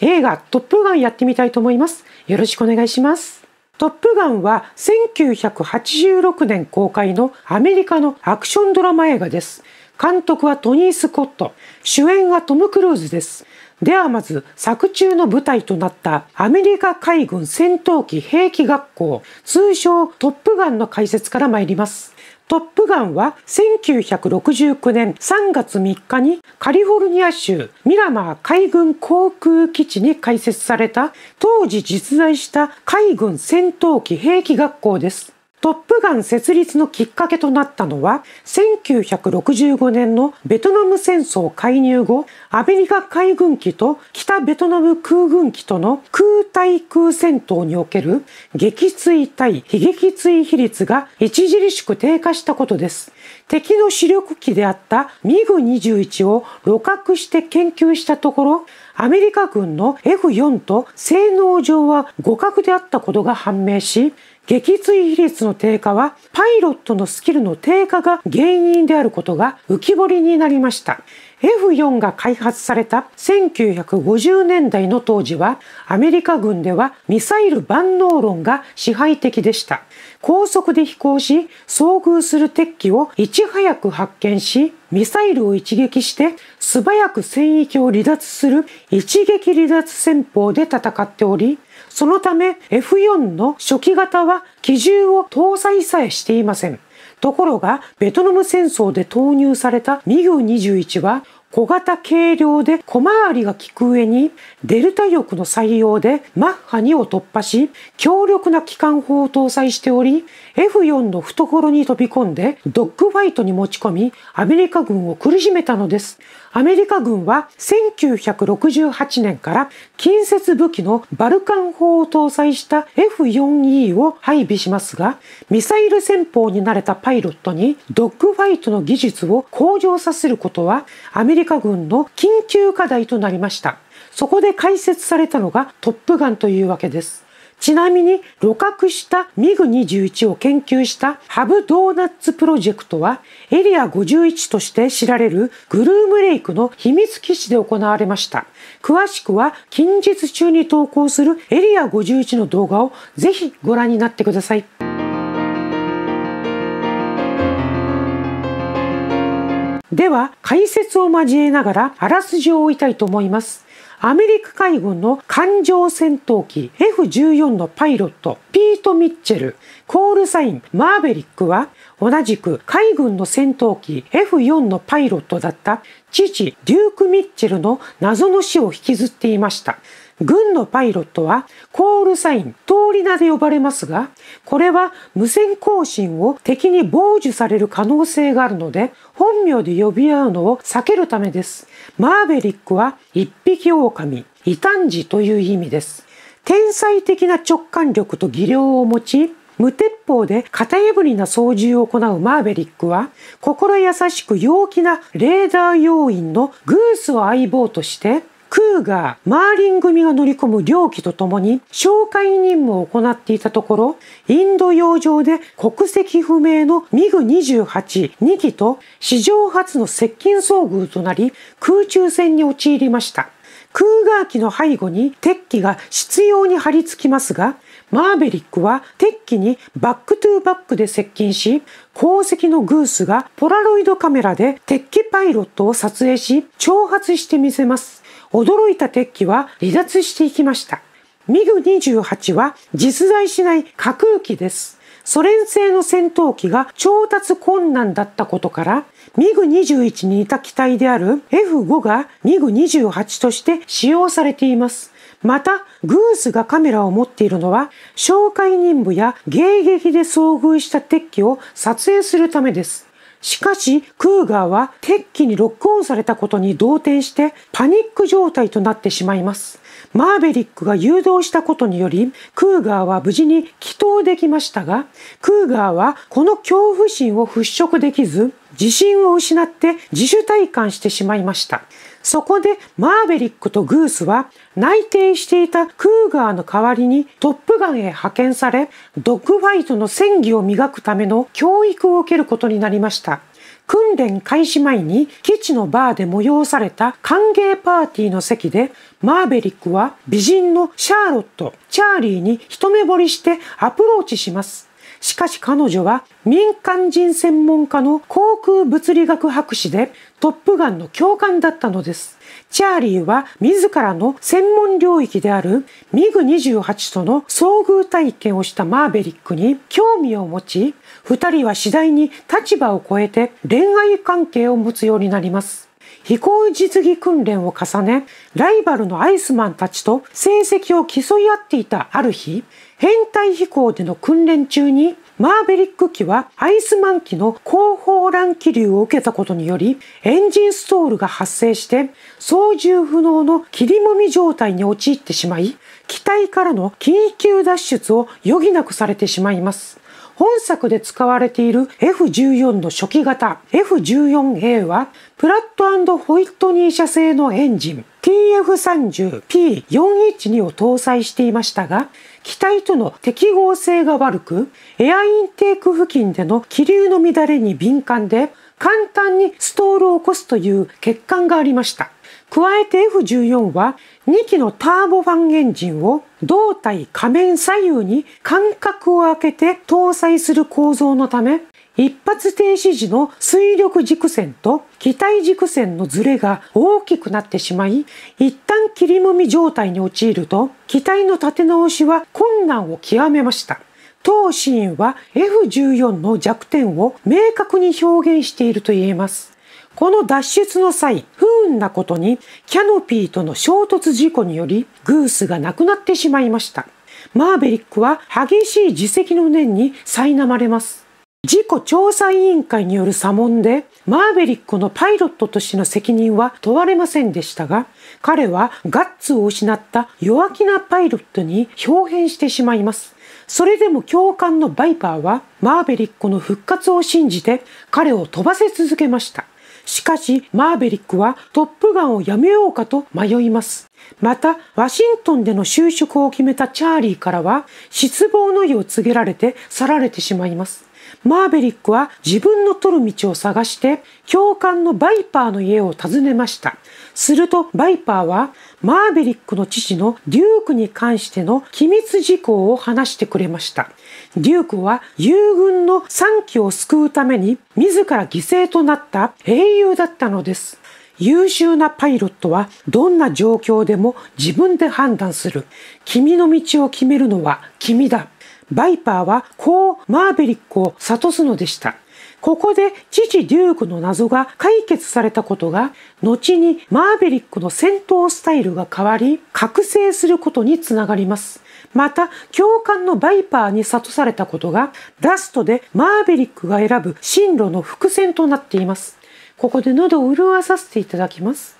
映画トップガンやってみたいと思います。よろしくお願いします。トップガンは1986年公開のアメリカのアクションドラマ映画です。監督はトニー・スコット、主演はトム・クルーズです。ではまず作中の舞台となったアメリカ海軍戦闘機兵器学校、通称トップガンの解説から参ります。トップガンは1969年3月3日にカリフォルニア州ミラマー海軍航空基地に開設された当時実在した海軍戦闘機兵器学校です。トップガン設立のきっかけとなったのは、1965年のベトナム戦争介入後、アメリカ海軍機と北ベトナム空軍機との空対空戦闘における撃墜対非撃墜比率が著しく低下したことです。敵の主力機であったミグ21を露獲して研究したところ、アメリカ軍の F4 と性能上は互角であったことが判明し、撃墜比率の低下はパイロットのスキルの低下が原因であることが浮き彫りになりました。F4 が開発された1950年代の当時はアメリカ軍ではミサイル万能論が支配的でした。高速で飛行し遭遇する敵機をいち早く発見しミサイルを一撃して素早く戦域を離脱する一撃離脱戦法で戦っておりそのため F4 の初期型は機銃を搭載さえしていません。ところがベトナム戦争で投入されたミグ21は小型軽量で小回りが利く上にデルタ翼の採用でマッハ2を突破し強力な機関砲を搭載しており F4 の懐に飛び込んでドッグファイトに持ち込みアメリカ軍を苦しめたのですアメリカ軍は1968年から近接武器のバルカン砲を搭載した F4E を配備しますがミサイル戦法に慣れたパイロットにドッグファイトの技術を向上させることはアメリカリカ軍の緊急課題となりました。そこで開設されたのがトップガンというわけです。ちなみに、露獲したミグ21を研究したハブドーナッツプロジェクトは、エリア51として知られるグルームレイクの秘密基地で行われました。詳しくは、近日中に投稿するエリア51の動画をぜひご覧になってください。では解説を交えながらあらすじを追いたいと思います。アメリカ海軍の艦上戦闘機 F14 のパイロットピート・ミッチェル、コールサインマーベリックは同じく海軍の戦闘機 F4 のパイロットだった父デューク・ミッチェルの謎の死を引きずっていました。軍のパイロットはコールサイン、通り名で呼ばれますが、これは無線更新を敵に傍受される可能性があるので、本名で呼び合うのを避けるためです。マーベリックは一匹狼、異端児という意味です。天才的な直感力と技量を持ち、無鉄砲で型破りな操縦を行うマーベリックは、心優しく陽気なレーダー要員のグースを相棒として、クーがマーリン組が乗り込む両機とともに哨戒任務を行っていたところ、インド洋上で国籍不明のミグ28、2機と史上初の接近遭遇となり、空中戦に陥りました。クーガー機の背後に敵機が執拗に張り付きますが、マーベリックは敵機にバックトゥーバックで接近し、鉱石のグースがポラロイドカメラで敵機パイロットを撮影し、挑発してみせます。驚いた鉄器は離脱していきました。ミグ28は実在しない架空機です。ソ連製の戦闘機が調達困難だったことから、ミグ21に似た機体である F5 がミグ28として使用されています。また、グースがカメラを持っているのは、紹介任務や迎撃で遭遇した敵機を撮影するためです。しかし、クーガーは鉄器にロックオンされたことに動転してパニック状態となってしまいます。マーベリックが誘導したことにより、クーガーは無事に帰投できましたが、クーガーはこの恐怖心を払拭できず、自信を失って自主体感してしまいました。そこでマーベリックとグースは内定していたクーガーの代わりにトップガンへ派遣されドッグファイトの戦技を磨くための教育を受けることになりました。訓練開始前に基地のバーで催された歓迎パーティーの席でマーベリックは美人のシャーロット、チャーリーに一目惚れしてアプローチします。しかし彼女は民間人専門家の航空物理学博士でトップガンの教官だったのです。チャーリーは自らの専門領域であるミグ28との遭遇体験をしたマーベリックに興味を持ち、二人は次第に立場を超えて恋愛関係を持つようになります。飛行実技訓練を重ね、ライバルのアイスマンたちと成績を競い合っていたある日、編隊飛行での訓練中にマーベリック機はアイスマン機の後方乱気流を受けたことによりエンジンストールが発生して操縦不能の霧もみ状態に陥ってしまい機体からの緊急脱出を余儀なくされてしまいます。本作で使われている F14 の初期型 F14A はプラットホイットニー社製のエンジン TF30P412 を搭載していましたが機体との適合性が悪く、エアインテーク付近での気流の乱れに敏感で、簡単にストールを起こすという欠陥がありました。加えて F14 は2機のターボファンエンジンを胴体、仮面左右に間隔を空けて搭載する構造のため、一発停止時の水力軸線と機体軸線のズレが大きくなってしまい、一旦切りもみ状態に陥ると、機体の立て直しは困難を極めました。当シーンは F14 の弱点を明確に表現していると言えます。この脱出の際、不運なことにキャノピーとの衝突事故によりグースがなくなってしまいました。マーベリックは激しい自責の念に苛まれます。事故調査委員会による査問でマーベリックのパイロットとしての責任は問われませんでしたが彼はガッツを失った弱気なパイロットに表変してしまいますそれでも教官のバイパーはマーベリックの復活を信じて彼を飛ばせ続けましたしかし、マーベリックはトップガンをやめようかと迷います。また、ワシントンでの就職を決めたチャーリーからは、失望の意を告げられて去られてしまいます。マーベリックは自分の取る道を探して教官のバイパーの家を訪ねましたするとバイパーはマーベリックの父のデュークに関しての機密事項を話してくれましたデュークは友軍の3機を救うために自ら犠牲となった英雄だったのです優秀なパイロットはどんな状況でも自分で判断する。君の道を決めるのは君だ。バイパーはこうマーベリックを諭すのでした。ここで父デュークの謎が解決されたことが、後にマーベリックの戦闘スタイルが変わり、覚醒することにつながります。また、教官のバイパーに諭されたことが、ラストでマーベリックが選ぶ進路の伏線となっています。ここで喉を潤わさせていただきます。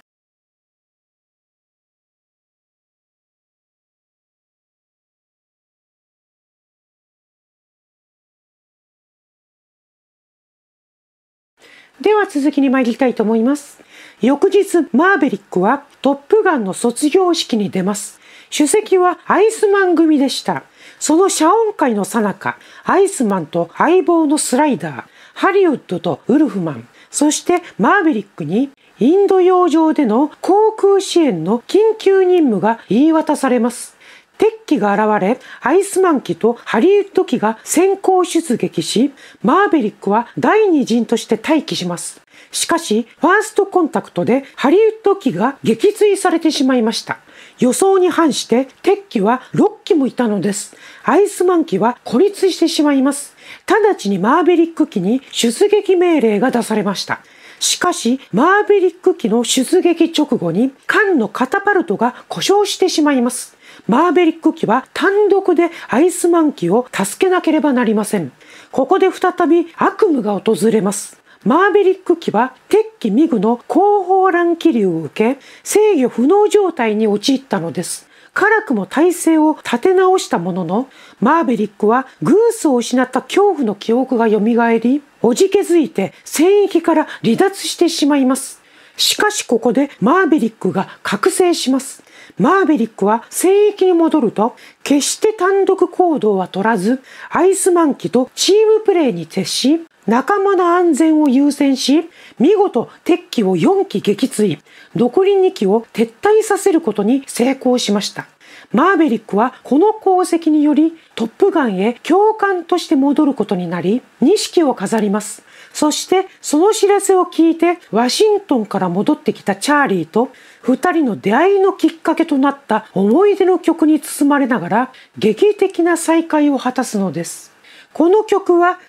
では続きに参りたいと思います翌日マーベリックはトップガンの卒業式に出ます主席はアイスマン組でしたその謝恩会の最中アイスマンと相棒のスライダーハリウッドとウルフマンそしてマーベリックにインド洋上での航空支援の緊急任務が言い渡されます鉄機が現れ、アイスマン機とハリウッド機が先行出撃し、マーベリックは第二陣として待機します。しかし、ファーストコンタクトでハリウッド機が撃墜されてしまいました。予想に反して、鉄機は6機もいたのです。アイスマン機は孤立してしまいます。直ちにマーベリック機に出撃命令が出されました。しかし、マーベリック機の出撃直後に、艦のカタパルトが故障してしまいます。マーベリック機は単独でアイスマン機を助けなければなりません。ここで再び悪夢が訪れます。マーベリック機は敵機ミグの後方乱気流を受け制御不能状態に陥ったのです。辛くも体勢を立て直したもののマーベリックはグースを失った恐怖の記憶が蘇りおじけづいて戦域から離脱してしまいます。しかしここでマーベリックが覚醒します。マーベリックは聖域に戻ると、決して単独行動は取らず、アイスマン機とチームプレーに徹し、仲間の安全を優先し、見事敵機を4機撃墜、残り2機を撤退させることに成功しました。マーベリックはこの功績によりトップガンへ教官として戻ることになり、2式を飾ります。そしてその知らせを聞いてワシントンから戻ってきたチャーリーと2人の出会いのきっかけとなった思い出の曲に包まれながら劇的な再会を果たすのです。この曲は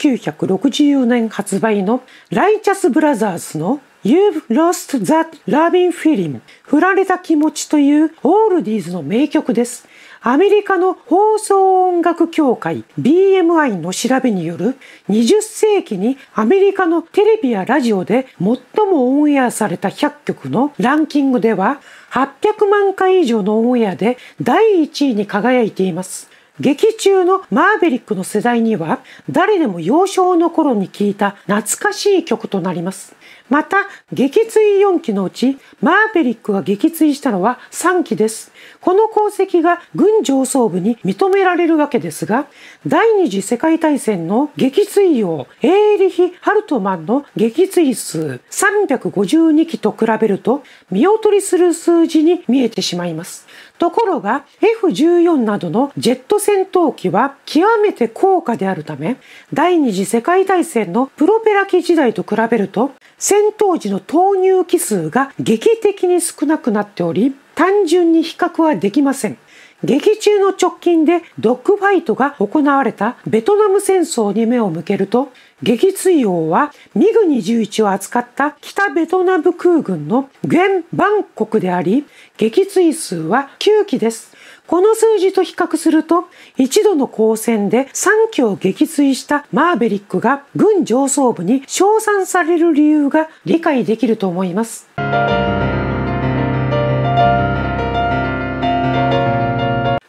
1964年発売のライチャスブラザーズの You've Lost That Loving Feeling 振られた気持ちというオールディーズの名曲です。アメリカの放送音楽協会 BMI の調べによる20世紀にアメリカのテレビやラジオで最もオンエアされた100曲のランキングでは800万回以上のオンエアで第1位に輝いています。劇中のマーベリックの世代には誰でも幼少の頃に聴いた懐かしい曲となります。また、撃墜4期のうちマーベリックが撃墜したのは3期です。この功績が軍上層部に認められるわけですが、第二次世界大戦の撃墜王、エーリヒ・ハルトマンの撃墜数352機と比べると、見劣りする数字に見えてしまいます。ところが F14 などのジェット戦闘機は極めて高価であるため第二次世界大戦のプロペラ機時代と比べると戦闘時の投入機数が劇的に少なくなっており単純に比較はできません。劇中の直近でドッグファイトが行われたベトナム戦争に目を向けると、撃墜王はミグ21を扱った北ベトナム空軍の現万国であり、撃墜数は9機です。この数字と比較すると、一度の交戦で3機を撃墜したマーベリックが軍上層部に称賛される理由が理解できると思います。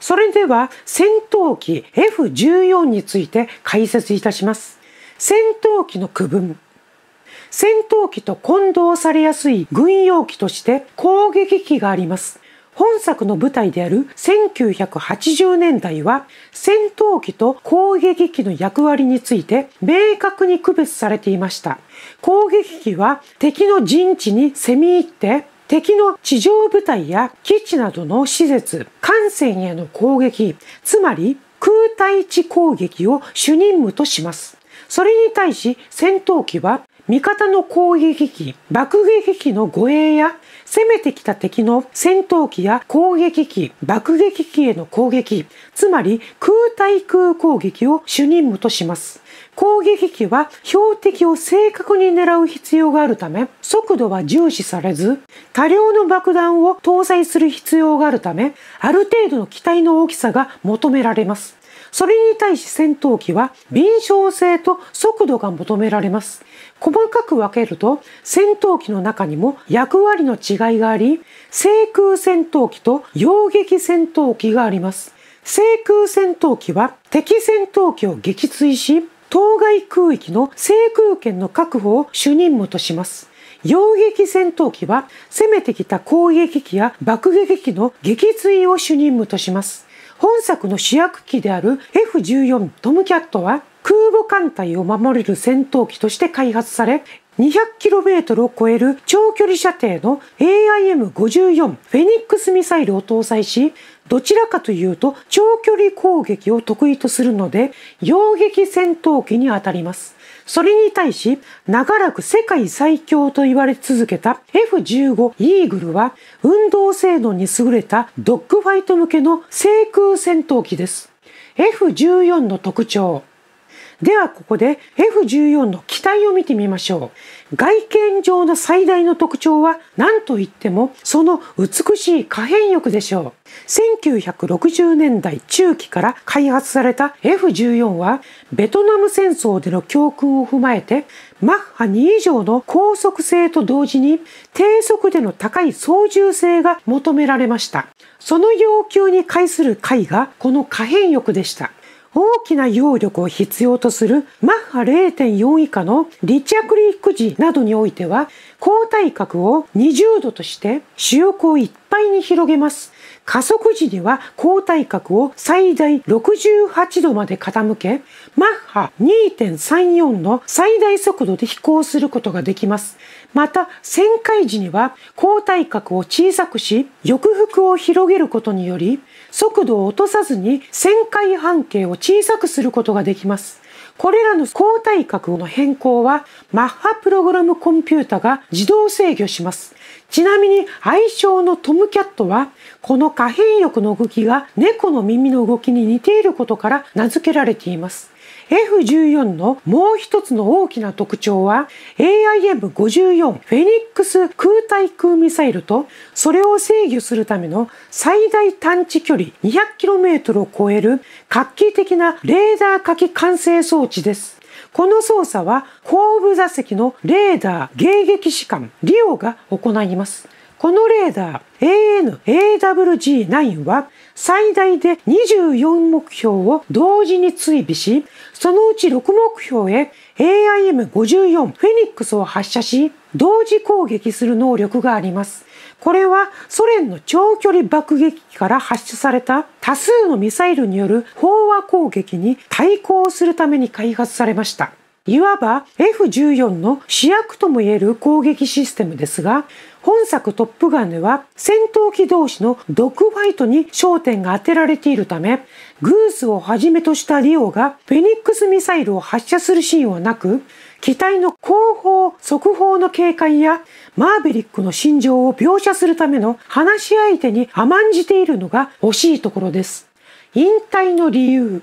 それでは戦闘機 F14 について解説いたします。戦闘機の区分。戦闘機と混同されやすい軍用機として攻撃機があります。本作の舞台である1980年代は戦闘機と攻撃機の役割について明確に区別されていました。攻撃機は敵の陣地に攻め入って敵の地上部隊や基地などの施設、艦船への攻撃、つまり空対地攻撃を主任務とします。それに対し戦闘機は味方の攻撃機、爆撃機の護衛や攻めてきた敵の戦闘機や攻撃機、爆撃機への攻撃、つまり空対空攻撃を主任務とします。攻撃機は標的を正確に狙う必要があるため、速度は重視されず、多量の爆弾を搭載する必要があるため、ある程度の機体の大きさが求められます。それに対し戦闘機は敏捷性と速度が求められます。細かく分けると戦闘機の中にも役割の違いがあり、制空戦闘機と洋撃戦闘機があります。制空戦闘機は敵戦闘機を撃墜し、当該空域の制空権の確保を主任務とします。洋撃戦闘機は攻めてきた攻撃機や爆撃機の撃墜を主任務とします。本作の主役機である F14 トムキャットは空母艦隊を守れる戦闘機として開発され 200km を超える長距離射程の AIM54 フェニックスミサイルを搭載し、どちらかというと長距離攻撃を得意とするので、擁撃戦闘機にあたります。それに対し、長らく世界最強と言われ続けた F15 イーグルは、運動性能に優れたドッグファイト向けの制空戦闘機です。F14 の特徴。ではここで F14 の機体を見てみましょう。外見上の最大の特徴は何といってもその美しい可変翼でしょう。1960年代中期から開発された F14 はベトナム戦争での教訓を踏まえてマッハ2以上の高速性と同時に低速での高い操縦性が求められました。その要求に対する解がこの可変翼でした。大きな揚力を必要とするマッハ0.4以下の離着陸時などにおいては、抗体角を20度として主翼をいっぱいに広げます。加速時には抗体角を最大68度まで傾け、マッハ2.34の最大速度で飛行することができます。また、旋回時には抗体角を小さくし、翼幅を広げることにより、速度を落とさずに旋回半径を小さくすることができます。これらの交代角の変更はマッハプログラムコンピュータが自動制御します。ちなみに愛称のトムキャットはこの可変翼の動きが猫の耳の動きに似ていることから名付けられています。F14 のもう一つの大きな特徴は AIM54 フェニックス空対空ミサイルとそれを制御するための最大探知距離 200km を超える画期的なレーダー火器完成装置です。この操作は後部座席のレーダー迎撃士官リオが行います。このレーダー AN-AWG9 は最大で24目標を同時に追尾し、そのうち6目標へ AIM54 フェニックスを発射し、同時攻撃する能力があります。これはソ連の長距離爆撃機から発射された多数のミサイルによる飽和攻撃に対抗するために開発されました。いわば F14 の主役ともいえる攻撃システムですが、本作トップガンでは戦闘機同士のドッグファイトに焦点が当てられているため、グースをはじめとしたリオがフェニックスミサイルを発射するシーンはなく、機体の後方、速報の警戒やマーベリックの心情を描写するための話し相手に甘んじているのが惜しいところです。引退の理由。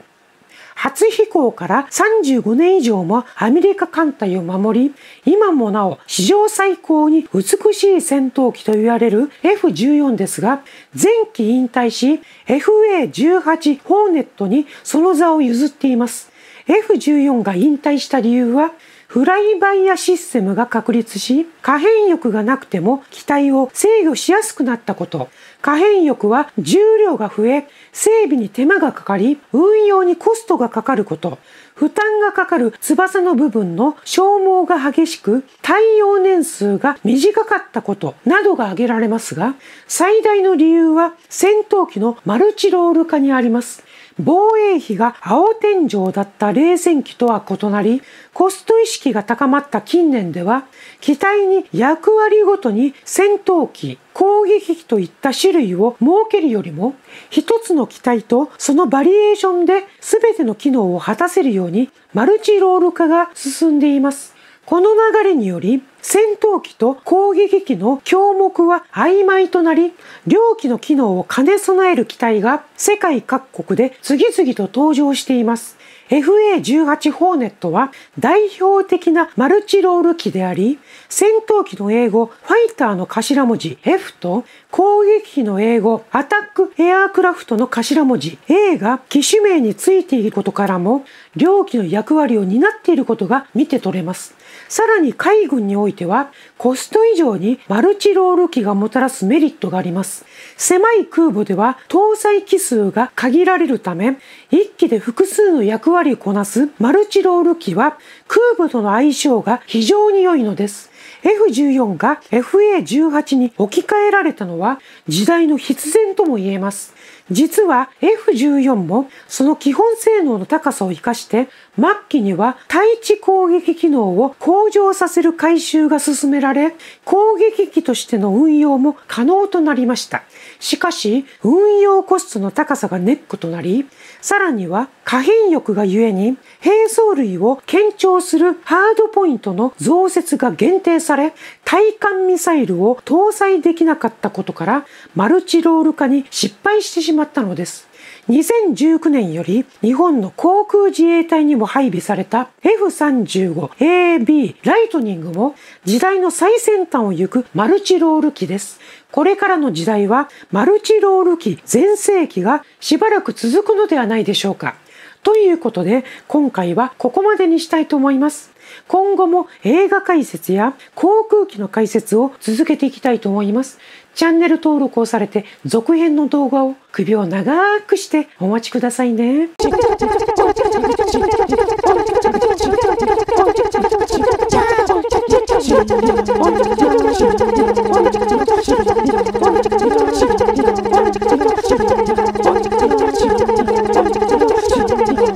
初飛行から35年以上もアメリカ艦隊を守り、今もなお史上最高に美しい戦闘機と言われる F14 ですが、前期引退し FA18 ホーネットにその座を譲っています。F14 が引退した理由は、フライバイヤシステムが確立し、可変翼がなくても機体を制御しやすくなったこと、可変翼は重量が増え、整備に手間がかかり、運用にコストがかかること、負担がかかる翼の部分の消耗が激しく、耐用年数が短かったことなどが挙げられますが、最大の理由は戦闘機のマルチロール化にあります。防衛費が青天井だった冷戦期とは異なり、コスト意識が高まった近年では、機体に役割ごとに戦闘機、攻撃機といった種類を設けるよりも、一つの機体とそのバリエーションで全ての機能を果たせるようにマルチロール化が進んでいます。この流れにより戦闘機と攻撃機の強目は曖昧となり、両機の機能を兼ね備える機体が世界各国で次々と登場しています。FA18 ホーネットは代表的なマルチロール機であり、戦闘機の英語ファイターの頭文字 F と攻撃機の英語アタックエアークラフトの頭文字 A が機種名についていることからも、両機の役割を担っていることが見て取れます。さらに海軍においてはコスト以上にマルチロール機がもたらすメリットがあります。狭い空母では搭載機数が限られるため、1機で複数の役割をこなすマルチロール機は空母との相性が非常に良いのです。F14 が FA18 に置き換えられたのは時代の必然とも言えます。実は F14 もその基本性能の高さを活かして末期には対地攻撃機能を向上させる改修が進められ攻撃機としての運用も可能となりました。しかし運用コストの高さがネックとなりさらには可変翼がゆえに兵装類を堅調するハードポイントの増設が限定され、対艦ミサイルを搭載できなかったことから、マルチロール化に失敗してしまったのです。2019年より日本の航空自衛隊にも配備された F35AB ライトニングも時代の最先端を行くマルチロール機です。これからの時代はマルチロール機全盛期がしばらく続くのではないでしょうか。ということで今回はここまでにしたいと思います。今後も映画解説や航空機の解説を続けていきたいと思います。チャンネル登録をされて続編の動画を首を長くしてお待ちくださいね。